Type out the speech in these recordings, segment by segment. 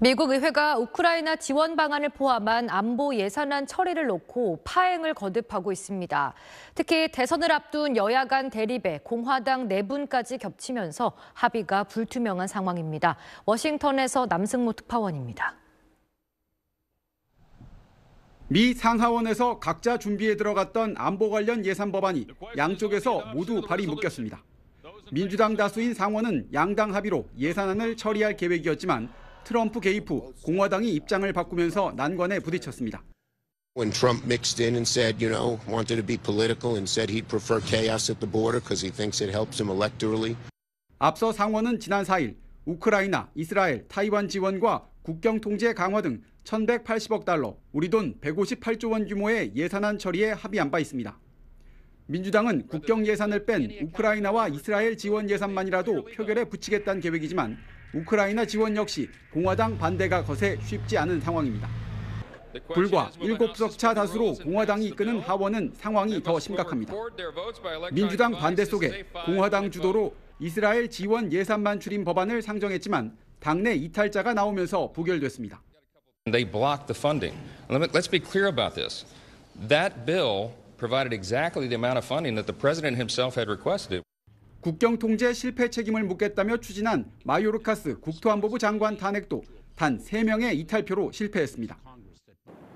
미국 의회가 우크라이나 지원 방안을 포함한 안보 예산안 처리를 놓고 파행을 거듭하고 있습니다. 특히 대선을 앞둔 여야 간 대립에 공화당 내분까지 겹치면서 합의가 불투명한 상황입니다. 워싱턴에서 남승모 특파원입니다. 미 상하원에서 각자 준비에 들어갔던 안보 관련 예산 법안이 양쪽에서 모두 발이 묶였습니다. 민주당 다수인 상원은 양당 합의로 예산안을 처리할 계획이었지만 트럼프 개입 후 공화당이 입장을 바꾸면서 난관에 부딪혔습니다. When Trump mixed in and said, you know, wanted to be political and said he'd prefer chaos at the border because he thinks it helps him electorally. 앞서 상원은 지난 4일 우크라이나, 이스라엘, 타이완 지원과 국경 통제 강화 등 1,180억 달러, 우리 돈 158조 원 규모의 예산안 처리에 합의한 바 있습니다. 민주당은 국경 예산을 뺀 우크라이나와 이스라엘 지원 예산만이라도 표결에 붙이겠다는 계획이지만 우크라이나 지원 역시 공화당 반대가 거세 쉽지 않은 상황입니다. 불과 7석차 다수로 공화당이 이끄는 하원은 상황이 더 심각합니다. 민주당 반대 속에 공화당 주도로 이스라엘 지원 예산만 줄인 법안을 상정했지만 당내 이탈자가 나오면서 부결됐습니다. They blocked the funding. Let's be clear about this. That bill provided exactly the amount of funding that the president himself had requested. 국경 통제 실패 책임을 묻겠다며 추진한 마요르카스 국토안보부 장관 탄핵도 단 3명의 이탈표로 실패했습니다.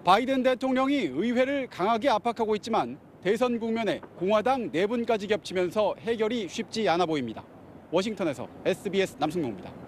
바이든 대통령이 의회를 강하게 압박하고 있지만 대선 국면에 공화당 내분까지 네 겹치면서 해결이 쉽지 않아 보입니다. 워싱턴에서 SBS 남승용입니다.